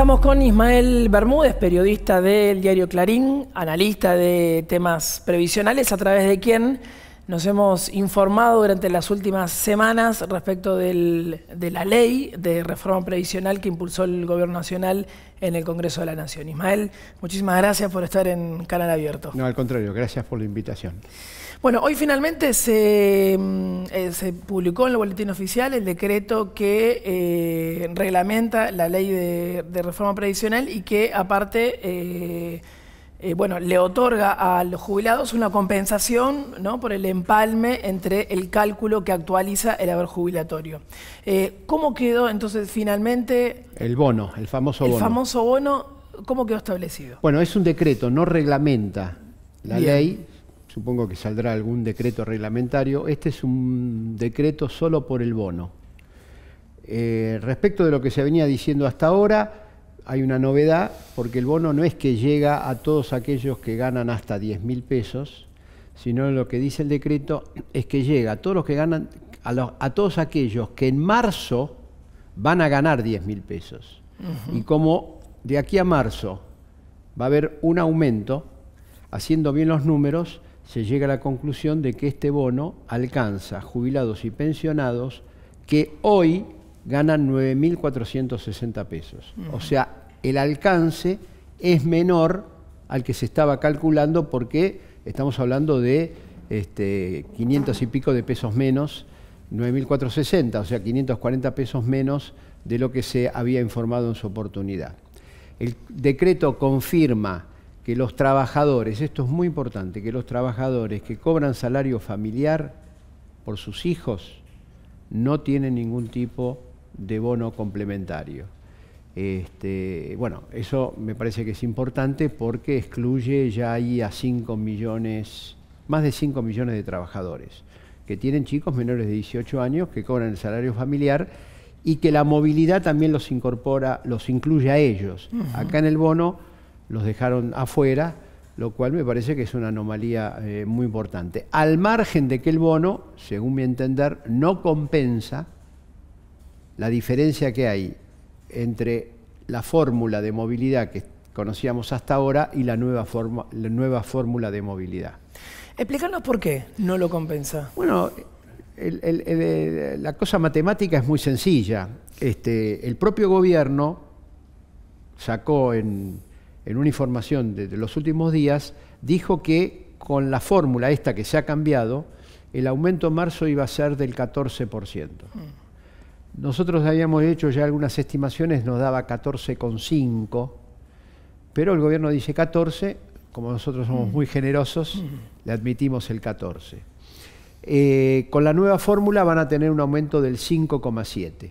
Estamos con Ismael Bermúdez, periodista del diario Clarín, analista de temas previsionales, a través de quien nos hemos informado durante las últimas semanas respecto de la ley de reforma previsional que impulsó el Gobierno Nacional en el Congreso de la Nación. Ismael, muchísimas gracias por estar en Canal Abierto. No, al contrario, gracias por la invitación. Bueno, hoy finalmente se, mm, eh, publicó en el Boletín Oficial el decreto que eh, reglamenta la ley de, reforma previsional y que aparte... Eh, eh, bueno, le otorga a los jubilados una compensación ¿no? por el empalme entre el cálculo que actualiza el haber jubilatorio. Eh, ¿Cómo quedó entonces finalmente? El bono, el famoso bono. El famoso bono, ¿cómo quedó establecido? Bueno, es un decreto, no reglamenta la ley. Supongo que saldrá algún decreto reglamentario. Este es un decreto solo por el bono. Eh, respecto de lo que se venía diciendo hasta ahora, hay una novedad porque el bono no es que llega a todos aquellos que ganan hasta 10 mil pesos, sino lo que dice el decreto es que llega a todos los que ganan, a, todos aquellos que en marzo van a ganar 10 mil pesos. Y como de aquí a marzo va a haber un aumento, haciendo bien los números, se llega a la conclusión de que este bono alcanza jubilados y pensionados que hoy ganan 9.460 pesos. O sea, el alcance es menor al que se estaba calculando porque estamos hablando de 500 este, y pico de pesos menos, 9.460, o sea, 540 pesos menos de lo que se había informado en su oportunidad. El decreto confirma que los trabajadores, esto es muy importante, que los trabajadores que cobran salario familiar por sus hijos no tienen ningún tipo de de bono complementario. Este, bueno, eso me parece que es importante porque excluye ya ahí a 5 millones, más de 5 millones de trabajadores que tienen chicos menores de 18 años que cobran el salario familiar y que la movilidad también los incorpora, los incluye a ellos. Acá en el bono los dejaron afuera, lo cual me parece que es una anomalía eh, muy importante. Al margen de que el bono, según mi entender, no compensa la diferencia que hay entre la fórmula de movilidad que conocíamos hasta ahora y la nueva, fórmula de movilidad. Explícanos por qué no lo compensa. Bueno, la cosa matemática es muy sencilla. Este, el propio gobierno sacó en, una información de, los últimos días, dijo que con la fórmula esta que se ha cambiado, el aumento en marzo iba a ser del 14%. Nosotros habíamos hecho ya algunas estimaciones, nos daba 14,5, pero el gobierno dice 14, como nosotros somos mm. muy generosos, mm. le admitimos el 14. Eh, con la nueva fórmula van a tener un aumento del 5,7.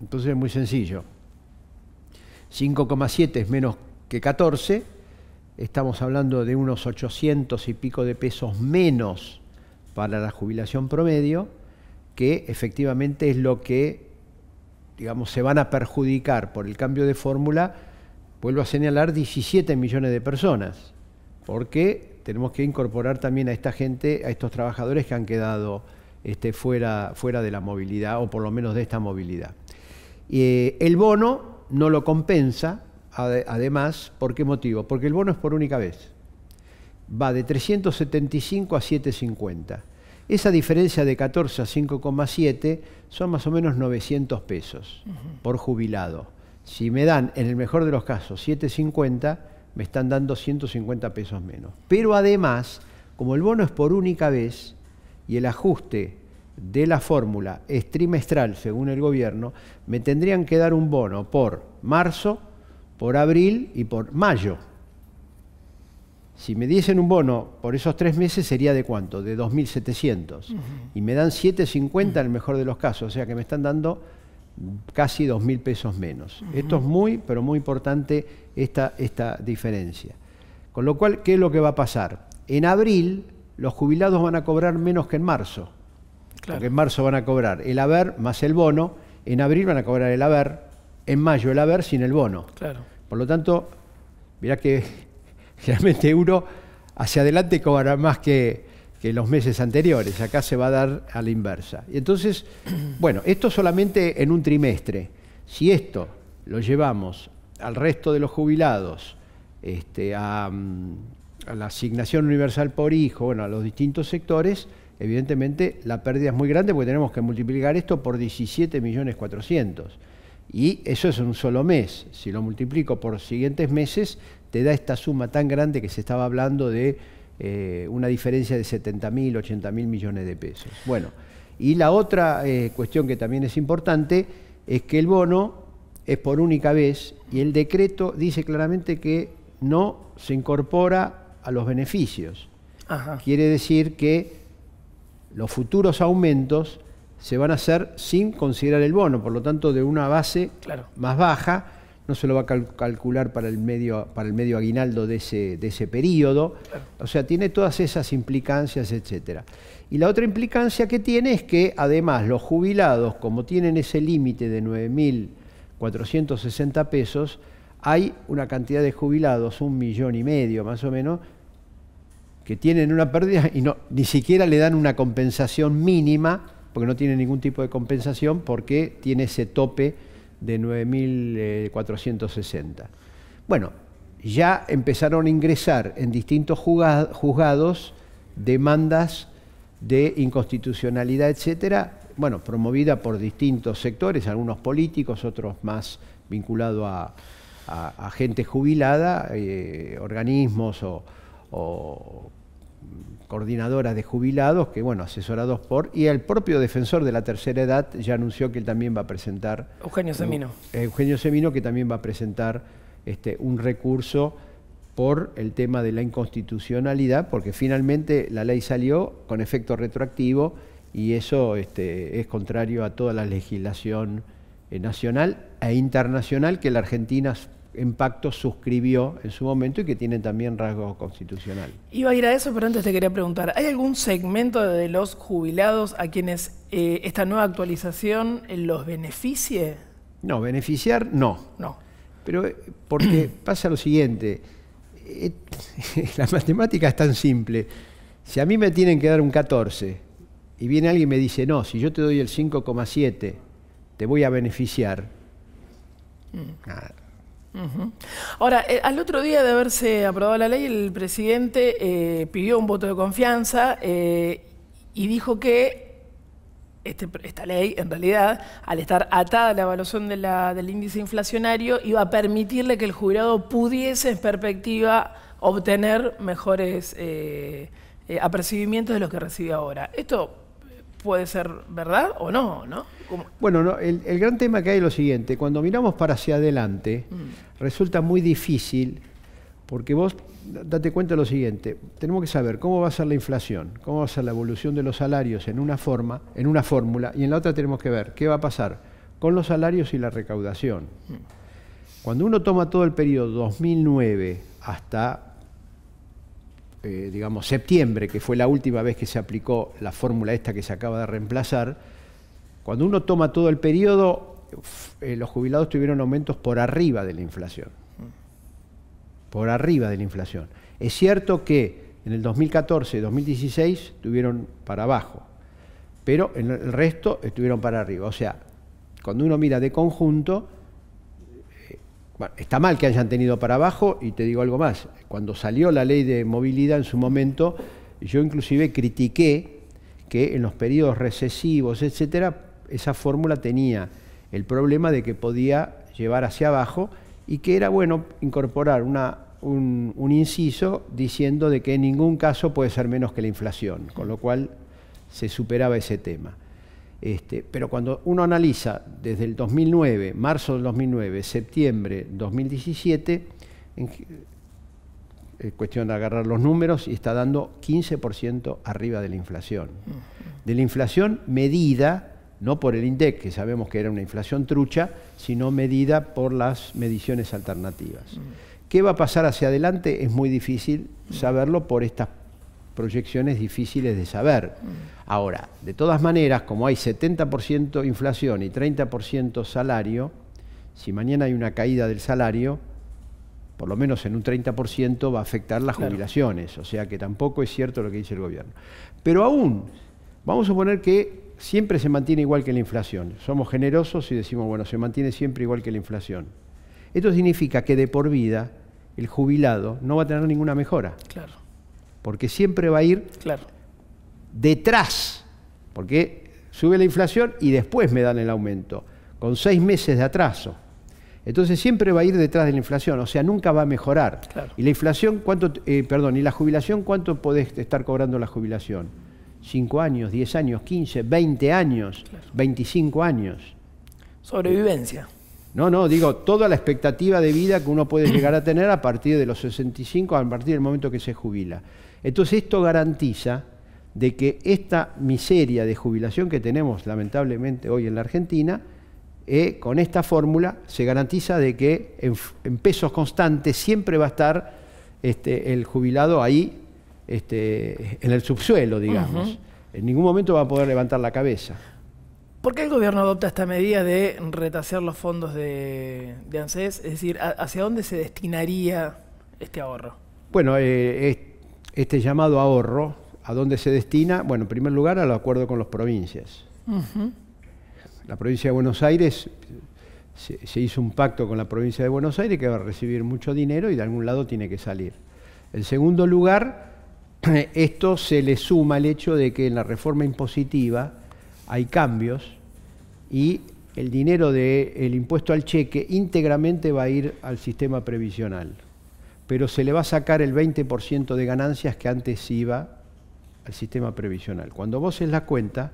Entonces es muy sencillo. 5,7 es menos que 14, estamos hablando de unos 800 y pico de pesos menos para la jubilación promedio que efectivamente es lo que, digamos, se van a perjudicar por el cambio de fórmula, vuelvo a señalar, 17 millones de personas, porque tenemos que incorporar también a esta gente, a estos trabajadores que han quedado este, fuera, fuera de la movilidad, o por lo menos de esta movilidad. y eh, el bono no lo compensa, además, ¿por qué motivo? Porque el bono es por única vez. Va de 375 a 750. Esa diferencia de 14 a 5,7 son más o menos 900 pesos por jubilado. Si me dan, en el mejor de los casos, 7,50, me están dando 150 pesos menos. Pero además, como el bono es por única vez y el ajuste de la fórmula es trimestral según el gobierno, me tendrían que dar un bono por marzo, por abril y por mayo. Si me diesen un bono por esos tres meses sería de cuánto? De 2.700. Y me dan 7.50 en el mejor de los casos, o sea que me están dando casi 2.000 pesos menos. Esto es muy, pero muy importante esta, esta diferencia. Con lo cual, ¿qué es lo que va a pasar? En abril los jubilados van a cobrar menos que en marzo. Claro. Porque en marzo van a cobrar el haber más el bono, en abril van a cobrar el haber, en mayo el haber sin el bono. Claro. Por lo tanto, mirá que realmente uno hacia adelante cobrará más que, los meses anteriores. Acá se va a dar a la inversa. Y entonces, bueno, esto solamente en un trimestre. Si esto lo llevamos al resto de los jubilados, este, mm, a, la asignación universal por hijo, bueno, a los distintos sectores, evidentemente la pérdida es muy grande porque tenemos que multiplicar esto por 17 Y eso es en un solo mes. Si lo multiplico por siguientes meses, te da esta suma tan grande que se estaba hablando de eh, una diferencia de 70.000, mil, mil millones de pesos. Bueno, y la otra eh, cuestión que también es importante es que el bono es por única vez y el decreto dice claramente que no se incorpora a los beneficios. Quiere decir que los futuros aumentos se van a hacer sin considerar el bono, por lo tanto de una base más baja no se lo va a calcular para el medio, para el medio aguinaldo de ese, de ese periodo. O sea, tiene todas esas implicancias, etcétera. Y la otra implicancia que tiene es que además los jubilados, como tienen ese límite de 9.460 pesos, hay una cantidad de jubilados, un millón y medio más o menos, que tienen una pérdida y no, ni siquiera le dan una compensación mínima, porque no tiene ningún tipo de compensación, porque tiene ese tope de 9.460. Eh, bueno, ya empezaron a ingresar en distintos juzgados demandas de inconstitucionalidad, etcétera, bueno, promovida por distintos sectores, algunos políticos, otros más vinculados a, gente jubilada, eh, organismos o coordinadora de jubilados, que bueno, asesorados por, y el propio defensor de la tercera edad ya anunció que él también va a presentar... Eugenio Semino. Eugenio Semino, que también va a presentar este, un recurso por el tema de la inconstitucionalidad, porque finalmente la ley salió con efecto retroactivo y eso este, es contrario a toda la legislación eh, nacional e internacional que la Argentina en pacto suscribió en su momento y que tiene también rasgo constitucional. Iba a ir a eso, pero antes te quería preguntar, ¿hay algún segmento de los jubilados a quienes eh, esta nueva actualización eh, los beneficie? No, beneficiar no. No. Pero eh, porque pasa lo siguiente, la matemática es tan simple. Si a mí me tienen que dar un 14 y viene alguien y me dice, no, si yo te doy el 5,7, te voy a beneficiar. Mm. Nada Ahora, eh, al otro día de haberse aprobado la ley, el presidente eh, pidió un voto de confianza eh, y dijo que este, esta ley, en realidad, al estar atada a la evaluación del índice inflacionario, iba a permitirle que el jurado pudiese, en perspectiva, obtener mejores apercibimientos de los que recibe ahora. Esto puede ser verdad o no, ¿no? Bueno, no, el, gran tema que hay es lo siguiente, cuando miramos para hacia adelante, mm. resulta muy difícil, porque vos date cuenta de lo siguiente, tenemos que saber cómo va a ser la inflación, cómo va a ser la evolución de los salarios en una forma, en una fórmula, y en la otra tenemos que ver qué va a pasar con los salarios y la recaudación. Mm. Cuando uno toma todo el periodo 2009 hasta eh, digamos, septiembre, que fue la última vez que se aplicó la fórmula esta que se acaba de reemplazar, cuando uno toma todo el periodo, eh, los jubilados tuvieron aumentos por arriba de la inflación. Por arriba de la inflación. Es cierto que en el 2014 y 2016 tuvieron para abajo, pero en el resto estuvieron para arriba. O sea, cuando uno mira de conjunto, está mal que hayan tenido para abajo y te digo algo más. Cuando salió la ley de movilidad en su momento, yo inclusive critiqué que en los periodos recesivos, etcétera, esa fórmula tenía el problema de que podía llevar hacia abajo y que era bueno incorporar un, un, inciso diciendo de que en ningún caso puede ser menos que la inflación, con lo cual se superaba ese tema. Este, pero cuando uno analiza desde el 2009, marzo del 2009, septiembre 2017, es cuestión de agarrar los números y está dando 15% arriba de la inflación. De la inflación medida no por el INDEC, que sabemos que era una inflación trucha, sino medida por las mediciones alternativas. ¿Qué va a pasar hacia adelante? Es muy difícil saberlo por estas proyecciones difíciles de saber. Mm. Ahora, de todas maneras, como hay 70% inflación y 30% salario, si mañana hay una caída del salario, por lo menos en un 30% va a afectar las jubilaciones, o sea que tampoco es cierto lo que dice el gobierno. Pero aún, vamos a suponer que siempre se mantiene igual que la inflación. Somos generosos y decimos, bueno, se mantiene siempre igual que la inflación. Esto significa que de por vida el jubilado no va a tener ninguna mejora. Claro porque siempre va a ir detrás, porque sube la inflación y después me dan el aumento, con seis meses de atraso. Entonces siempre va a ir detrás de la inflación, o sea, nunca va a mejorar. Y la inflación, cuánto, eh, perdón, y la jubilación, ¿cuánto podés estar cobrando la jubilación? ¿Cinco años, diez años, quince, veinte años, veinticinco años. Sobrevivencia. No, no, digo, toda la expectativa de vida que uno puede llegar a tener a partir de los 65, a partir del momento que se jubila. Entonces esto garantiza de que esta miseria de jubilación que tenemos lamentablemente hoy en la Argentina, eh, con esta fórmula se garantiza de que en, pesos constantes siempre va a estar este, el jubilado ahí este, en el subsuelo, digamos. En ningún momento va a poder levantar la cabeza. ¿Por qué el gobierno adopta esta medida de retasear los fondos de, ANSES? Es decir, ¿hacia dónde se destinaría este ahorro? Bueno, eh, este llamado ahorro, ¿a dónde se destina? Bueno, en primer lugar, al acuerdo con las provincias. La provincia de Buenos Aires se, hizo un pacto con la provincia de Buenos Aires que va a recibir mucho dinero y de algún lado tiene que salir. En segundo lugar, esto se le suma al hecho de que en la reforma impositiva hay cambios y el dinero del impuesto al cheque íntegramente va a ir al sistema previsional pero se le va a sacar el 20% de ganancias que antes iba al sistema previsional. Cuando vos es la cuenta,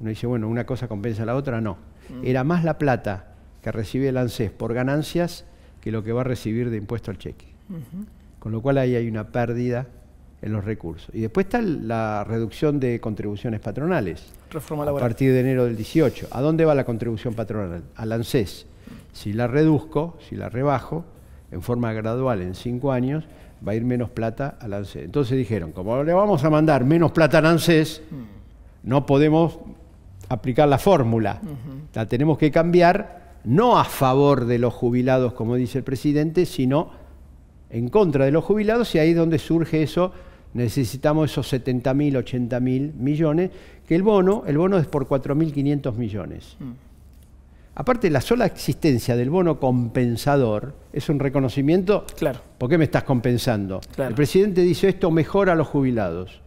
uno dice, bueno, una cosa compensa a la otra, no. Mm. Era más la plata que recibe el ANSES por ganancias que lo que va a recibir de impuesto al cheque. Con lo cual ahí hay una pérdida en los recursos. Y después está la reducción de contribuciones patronales. Reforma A partir de enero del 18. ¿A dónde va la contribución patronal? Al ANSES. Mm. Si la reduzco, si la rebajo, en forma gradual en cinco años, va a ir menos plata al ANSES. Entonces dijeron, como le vamos a mandar menos plata al ANSES, no podemos aplicar la fórmula. La tenemos que cambiar, no a favor de los jubilados, como dice el presidente, sino en contra de los jubilados, y ahí es donde surge eso, necesitamos esos 70.000, 80.000 millones, que el bono, el bono es por 4.500 millones. Mm. Aparte, la sola existencia del bono compensador es un reconocimiento. Claro. ¿Por qué me estás compensando? El presidente dice esto mejora a los jubilados.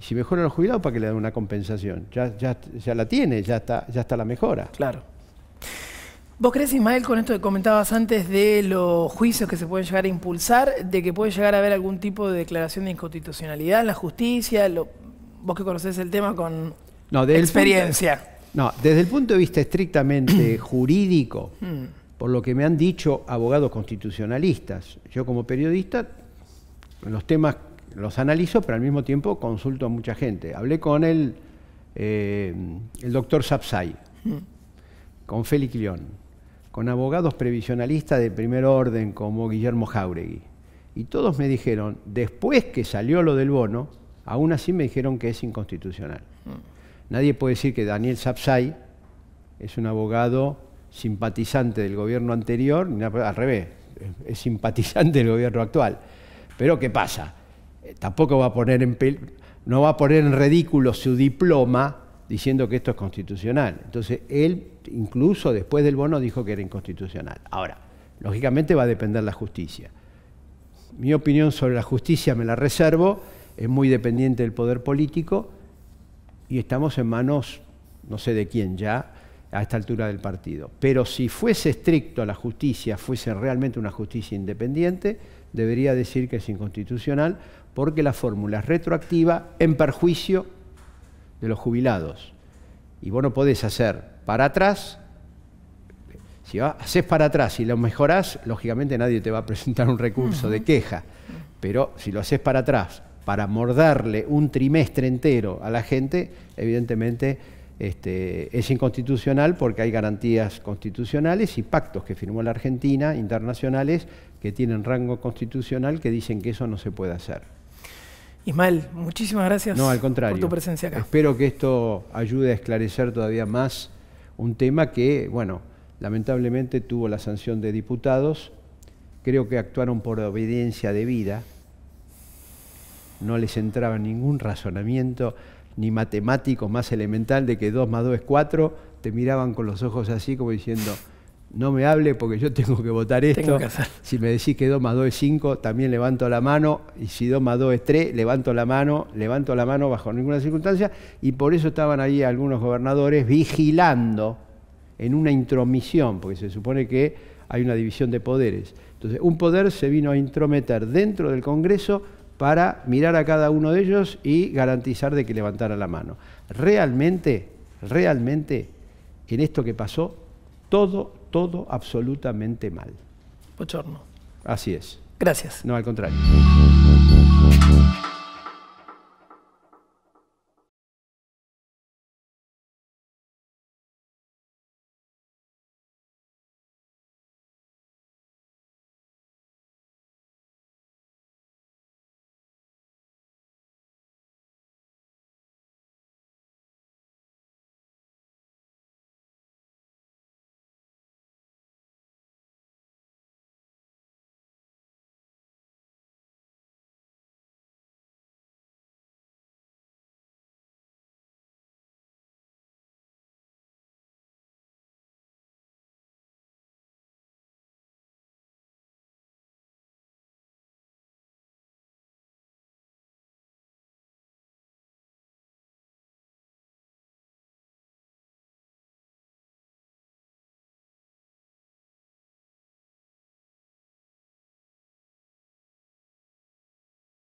Y si mejora a los jubilados, ¿para qué le dan una compensación? Ya, ya, ya la tiene, ya está, ya está la mejora. Claro. ¿Vos crees, Ismael, con esto que comentabas antes de los juicios que se pueden llegar a impulsar, de que puede llegar a haber algún tipo de declaración de inconstitucionalidad en la justicia? vos que conocés el tema con no, de experiencia. No, desde el punto de vista estrictamente jurídico, hmm. por lo que me han dicho abogados constitucionalistas, yo como periodista los temas los analizo, pero al mismo tiempo consulto a mucha gente. Hablé con el, eh, el doctor Sapsay, hmm. con Félix León, con abogados previsionalistas de primer orden como Guillermo Jauregui. Y todos me dijeron, después que salió lo del bono, aún así me dijeron que es inconstitucional. Hmm. Nadie puede decir que Daniel Sapsay es un abogado simpatizante del gobierno anterior, al revés, es simpatizante del gobierno actual. Pero ¿qué pasa? Eh, tampoco va a poner en no va a poner en ridículo su diploma diciendo que esto es constitucional. Entonces, él incluso después del bono dijo que era inconstitucional. Ahora, lógicamente va a depender la justicia. Mi opinión sobre la justicia me la reservo, es muy dependiente del poder político y estamos en manos, no sé de quién ya, a esta altura del partido. Pero si fuese estricto a la justicia, fuese realmente una justicia independiente, debería decir que es inconstitucional porque la fórmula es retroactiva en perjuicio de los jubilados. Y vos no podés hacer para atrás, si haces para atrás y lo mejorás, lógicamente nadie te va a presentar un recurso de queja, pero si lo haces para atrás para morderle un trimestre entero a la gente, evidentemente este, es inconstitucional porque hay garantías constitucionales y pactos que firmó la Argentina, internacionales, que tienen rango constitucional, que dicen que eso no se puede hacer. Ismael, muchísimas gracias no, al contrario, por tu presencia acá. Espero que esto ayude a esclarecer todavía más un tema que, bueno, lamentablemente tuvo la sanción de diputados, creo que actuaron por obediencia debida, no les entraba ningún razonamiento ni matemático más elemental de que dos más 2 es 4, te miraban con los ojos así como diciendo, no me hable porque yo tengo que votar esto. si me decís que 2 más 2 es 5, también levanto la mano, y si 2 más 2 es 3, levanto la mano, levanto la mano bajo ninguna circunstancia, y por eso estaban ahí algunos gobernadores vigilando en una intromisión, porque se supone que hay una división de poderes. Entonces, un poder se vino a intrometer dentro del Congreso, para mirar a cada uno de ellos y garantizar de que levantara la mano. Realmente, realmente, en esto que pasó, todo, todo absolutamente mal. Pochorno. Así es. Gracias. No, al contrario.